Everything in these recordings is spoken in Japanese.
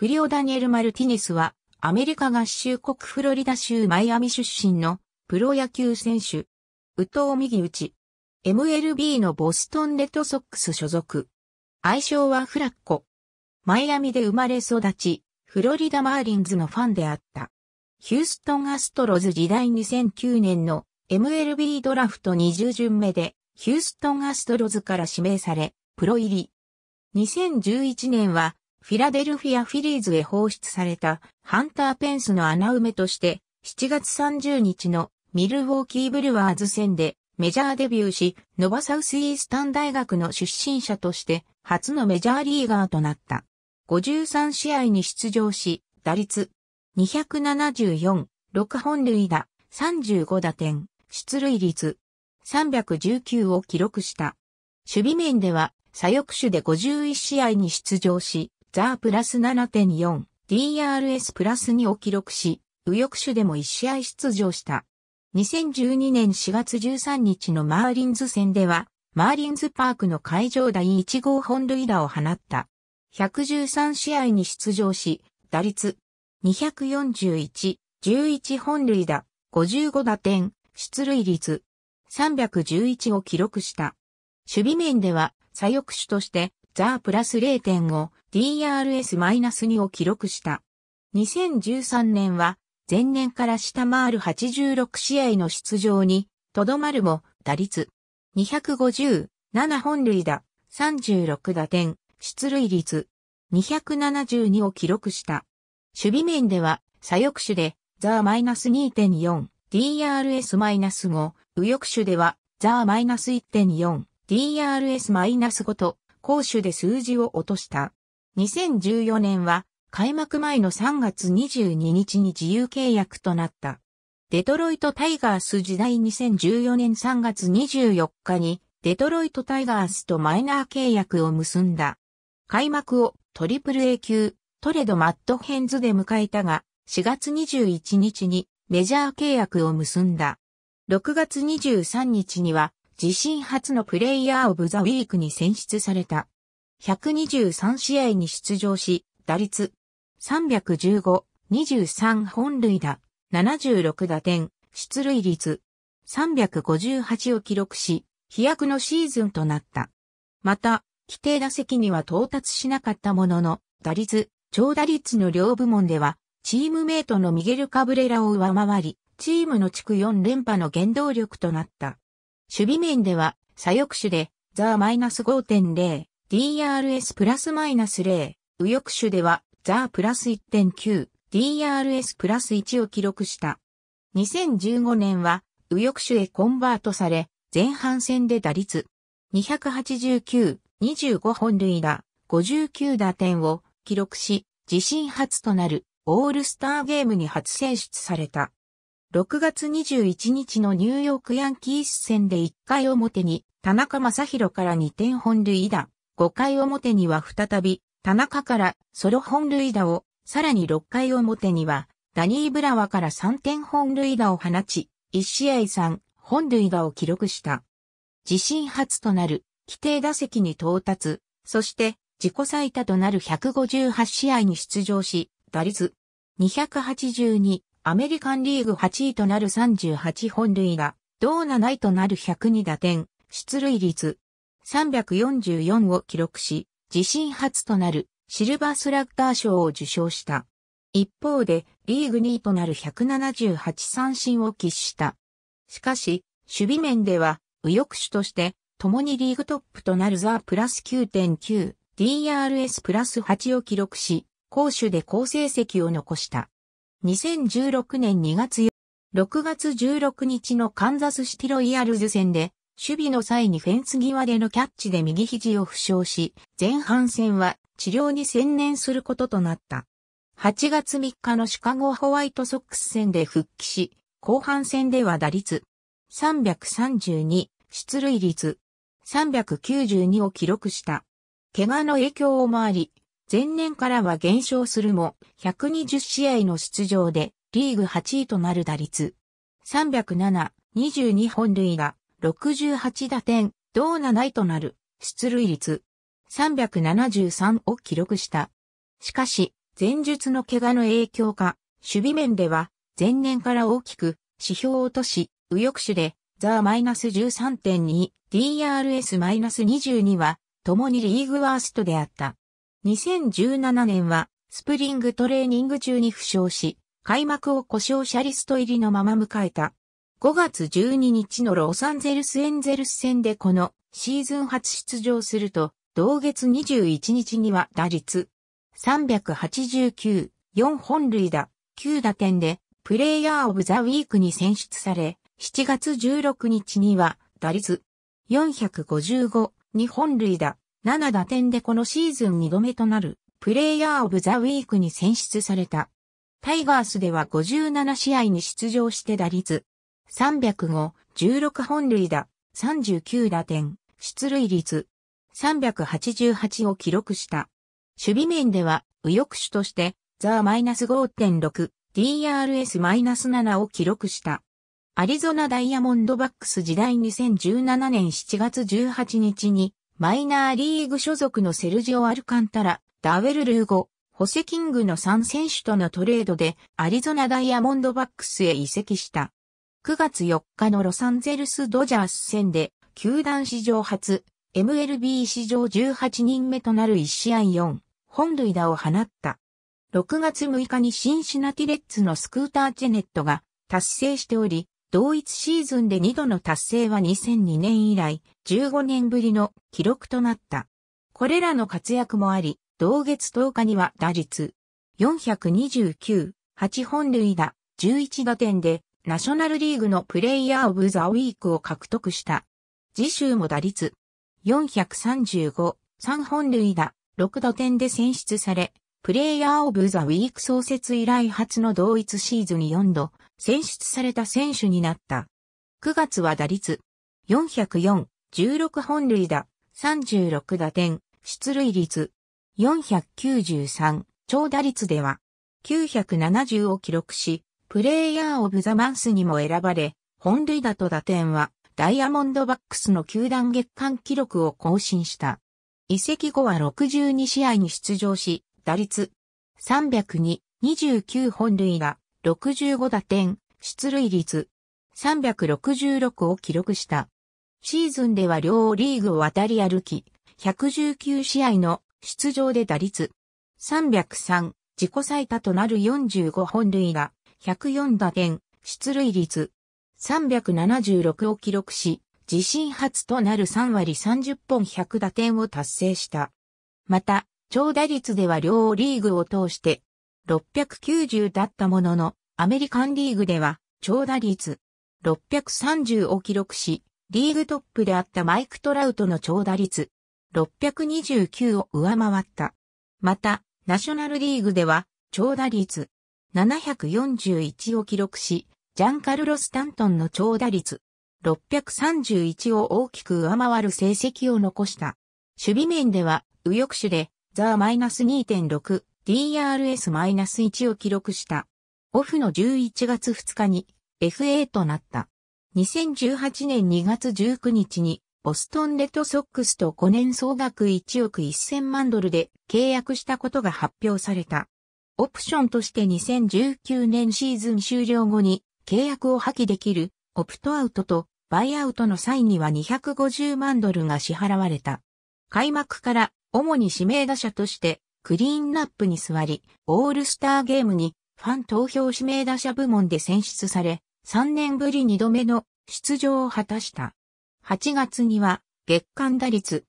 フリオ・ダニエル・マルティネスは、アメリカ合衆国フロリダ州マイアミ出身のプロ野球選手。宇藤右打 MLB のボストンレッドソックス所属。愛称はフラッコ。マイアミで生まれ育ち、フロリダマーリンズのファンであった。ヒューストンアストロズ時代2009年の MLB ドラフト20巡目で、ヒューストンアストロズから指名され、プロ入り。2011年はフィラデルフィア・フィリーズへ放出されたハンター・ペンスの穴埋めとして7月30日のミルウォーキー・ブルワーズ戦でメジャーデビューし、ノバサウスイースタン大学の出身者として初のメジャーリーガーとなった。53試合に出場し、打率274、6本塁打、35打点、出塁率319を記録した。守備面では左翼手で51試合に出場し、ザープラス7.4、DRS プラス2を記録し、右翼手でも1試合出場した。2012年4月13日のマーリンズ戦では、マーリンズパークの会場第1号本塁打を放った。113試合に出場し、打率241、11本塁打、55打点、出塁率311を記録した。守備面では左翼手としてザープラス0.5、DRS-2 を記録した。2013年は前年から下回る86試合の出場にとどまるも打率2 5 7本塁打、36打点、出塁率272を記録した。守備面では左翼手でザー -2.4、DRS-5、右翼手ではザー -1.4、DRS-5 と攻守で数字を落とした。2014年は開幕前の3月22日に自由契約となった。デトロイトタイガース時代2014年3月24日にデトロイトタイガースとマイナー契約を結んだ。開幕をトリプル A 級トレドマットヘンズで迎えたが4月21日にメジャー契約を結んだ。6月23日には自身初のプレイヤーオブザウィークに選出された。123試合に出場し、打率315、23本塁打、76打点、出塁率358を記録し、飛躍のシーズンとなった。また、規定打席には到達しなかったものの、打率、長打率の両部門では、チームメイトのミゲル・カブレラを上回り、チームの地区4連覇の原動力となった。守備面では、左翼手で、ザーマイナス5.0、DRS プラスマイナス0、右翼種では、ザープラス1.9、DRS プラス1を記録した。2015年は、右翼種へコンバートされ、前半戦で打率、289、25本塁打、59打点を記録し、自身初となるオールスターゲームに初選出された。6月21日のニューヨークヤンキース戦で1回表に田中正宏から2点本塁打、5回表には再び、田中からソロ本塁打を、さらに6回表には、ダニー・ブラワから3点本塁打を放ち、1試合3本塁打を記録した。自身初となる規定打席に到達、そして自己最多となる158試合に出場し、打率282、アメリカンリーグ8位となる38本塁打、同7位となる102打点、出塁率344を記録し、自身初となるシルバースラッガー賞を受賞した。一方で、リーグ2位となる178三振を喫した。しかし、守備面では、右翼手として、共にリーグトップとなるザープラス9.9、DRS プラス8を記録し、攻守で好成績を残した。2016年2月6月16日のカンザスシティロイヤルズ戦で、守備の際にフェンス際でのキャッチで右肘を負傷し、前半戦は治療に専念することとなった。8月3日のシカゴホワイトソックス戦で復帰し、後半戦では打率332、出塁率392を記録した。怪我の影響もあり、前年からは減少するも、120試合の出場でリーグ8位となる打率307、22本塁打、68打点、同7位となる、出塁率、373を記録した。しかし、前述の怪我の影響か、守備面では、前年から大きく、指標を落とし、右翼手で、ザー -13.2、DRS-22 は、共にリーグワーストであった。2017年は、スプリングトレーニング中に負傷し、開幕を故障者リスト入りのまま迎えた。5月12日のロサンゼルスエンゼルス戦でこのシーズン初出場すると、同月21日には打率389、4本塁打、9打点でプレイヤーオブザウィークに選出され、7月16日には打率455、2本塁打、7打点でこのシーズン2度目となるプレイヤーオブザウィークに選出された。タイガースでは57試合に出場して打率305、16本塁打、39打点、出塁率、388を記録した。守備面では、右翼手として、ザー -5.6、DRS-7 を記録した。アリゾナダイヤモンドバックス時代2017年7月18日に、マイナーリーグ所属のセルジオ・アルカンタラ、ダウェル・ルーゴ、ホセ・キングの3選手とのトレードで、アリゾナダイヤモンドバックスへ移籍した。9月4日のロサンゼルスドジャース戦で、球団史上初、MLB 史上18人目となる1試合4本塁打を放った。6月6日にシンシナティレッツのスクーター・ジェネットが達成しており、同一シーズンで2度の達成は2002年以来15年ぶりの記録となった。これらの活躍もあり、同月10日には打率429、8本塁打、11打点でナショナルリーグのプレイヤーオブザウィークを獲得した。次週も打率435、3本塁打、6打点で選出され、プレイヤーオブザウィーク創設以来初の同一シーズンに4度選出された選手になった。9月は打率404、16本塁打、36打点、出塁率493、超打率では970を記録し、プレイヤーオブザマンスにも選ばれ、本塁打と打点はダイヤモンドバックスの球団月間記録を更新した。移籍後は62試合に出場し、打率302、29本塁打、65打点、出塁率366を記録した。シーズンでは両リーグを渡り歩き、119試合の出場で打率303、自己最多となる45本塁打、104打点、出塁率376を記録し、自身初となる3割30本100打点を達成した。また、長打率では両リーグを通して690だったものの、アメリカンリーグでは長打率630を記録し、リーグトップであったマイク・トラウトの長打率629を上回った。また、ナショナルリーグでは長打率741を記録し、ジャンカルロ・スタントンの長打率631を大きく上回る成績を残した。守備面では右翼手でザー -2.6、DRS-1 を記録した。オフの11月2日に FA となった。2018年2月19日にボストンレッドソックスと5年総額1億1000万ドルで契約したことが発表された。オプションとして2019年シーズン終了後に契約を破棄できるオプトアウトとバイアウトの際には250万ドルが支払われた。開幕から主に指名打者としてクリーンナップに座り、オールスターゲームにファン投票指名打者部門で選出され、3年ぶり2度目の出場を果たした。8月には月間打率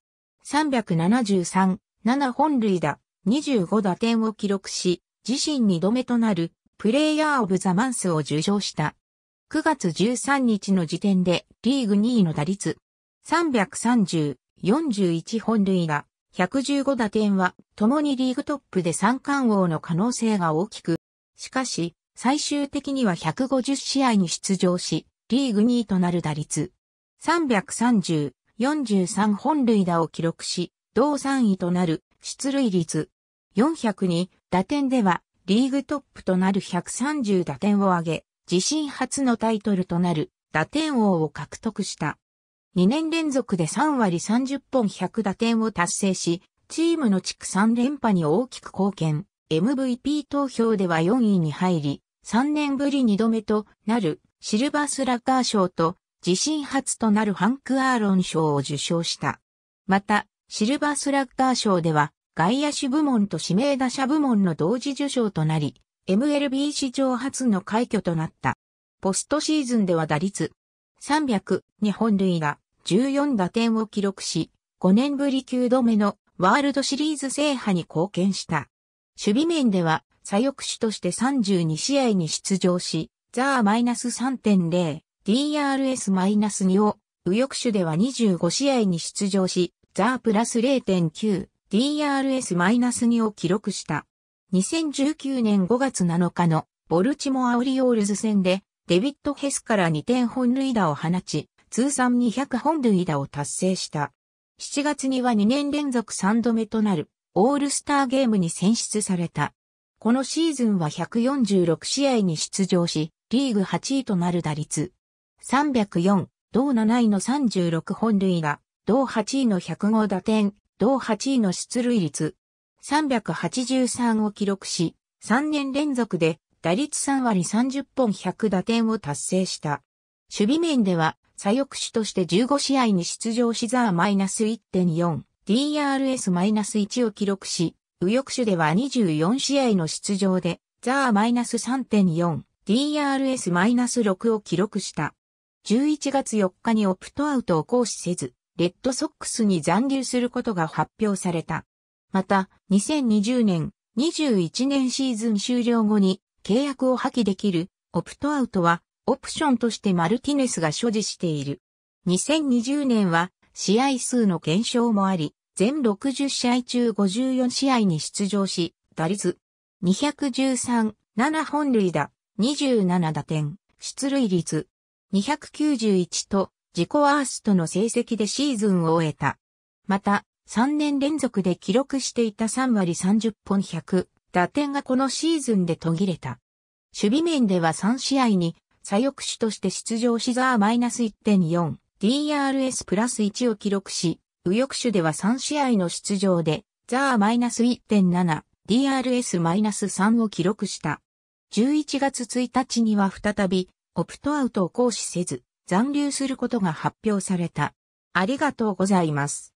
373、7本塁打、25打点を記録し、自身2度目となるプレイヤーオブザマンスを受賞した。9月13日の時点でリーグ2位の打率330、41本塁打、115打点は共にリーグトップで三冠王の可能性が大きく、しかし最終的には150試合に出場し、リーグ2位となる打率330、43本塁打を記録し、同3位となる出塁率402、打点ではリーグトップとなる130打点を挙げ、自身初のタイトルとなる打点王を獲得した。2年連続で3割30本100打点を達成し、チームの地区3連覇に大きく貢献。MVP 投票では4位に入り、3年ぶり2度目となるシルバースラッガー賞と自身初となるハンク・アーロン賞を受賞した。また、シルバースラッガー賞では外野手部門と指名打者部門の同時受賞となり、MLB 史上初の快挙となった。ポストシーズンでは打率300本塁打14打点を記録し、5年ぶり9度目のワールドシリーズ制覇に貢献した。守備面では左翼手として32試合に出場し、ザー -3.0、DRS-2 マイナスを右翼手では25試合に出場し、ザープラス0.9、DRS-2 を記録した。2019年5月7日のボルチモア・オリオールズ戦でデビッド・ヘスから2点本塁打を放ち、通算200本塁打を達成した。7月には2年連続3度目となるオールスターゲームに選出された。このシーズンは146試合に出場し、リーグ8位となる打率。304、同7位の36本塁打、同8位の105打点、同8位の出塁率383を記録し、3年連続で打率3割30本100打点を達成した。守備面では、左翼手として15試合に出場しザーマイナス1.4、DRS マイナス1を記録し、右翼手では24試合の出場で、ザーマイナス3.4、DRS マイナス6を記録した。11月4日にオプトアウトを行使せず、レッドソックスに残留することが発表された。また、2020年、21年シーズン終了後に契約を破棄できるオプトアウトはオプションとしてマルティネスが所持している。2020年は試合数の減少もあり、全60試合中54試合に出場し、打率213、7本塁打、27打点、出塁率291と自己ワーストの成績でシーズンを終えた。また、3年連続で記録していた3割30本100打点がこのシーズンで途切れた。守備面では3試合に左翼手として出場しザーマイナス1.4、DRS プラス1を記録し、右翼手では3試合の出場でザーマイナス1.7、DRS マイナス3を記録した。11月1日には再びオプトアウトを行使せず、残留することが発表された。ありがとうございます。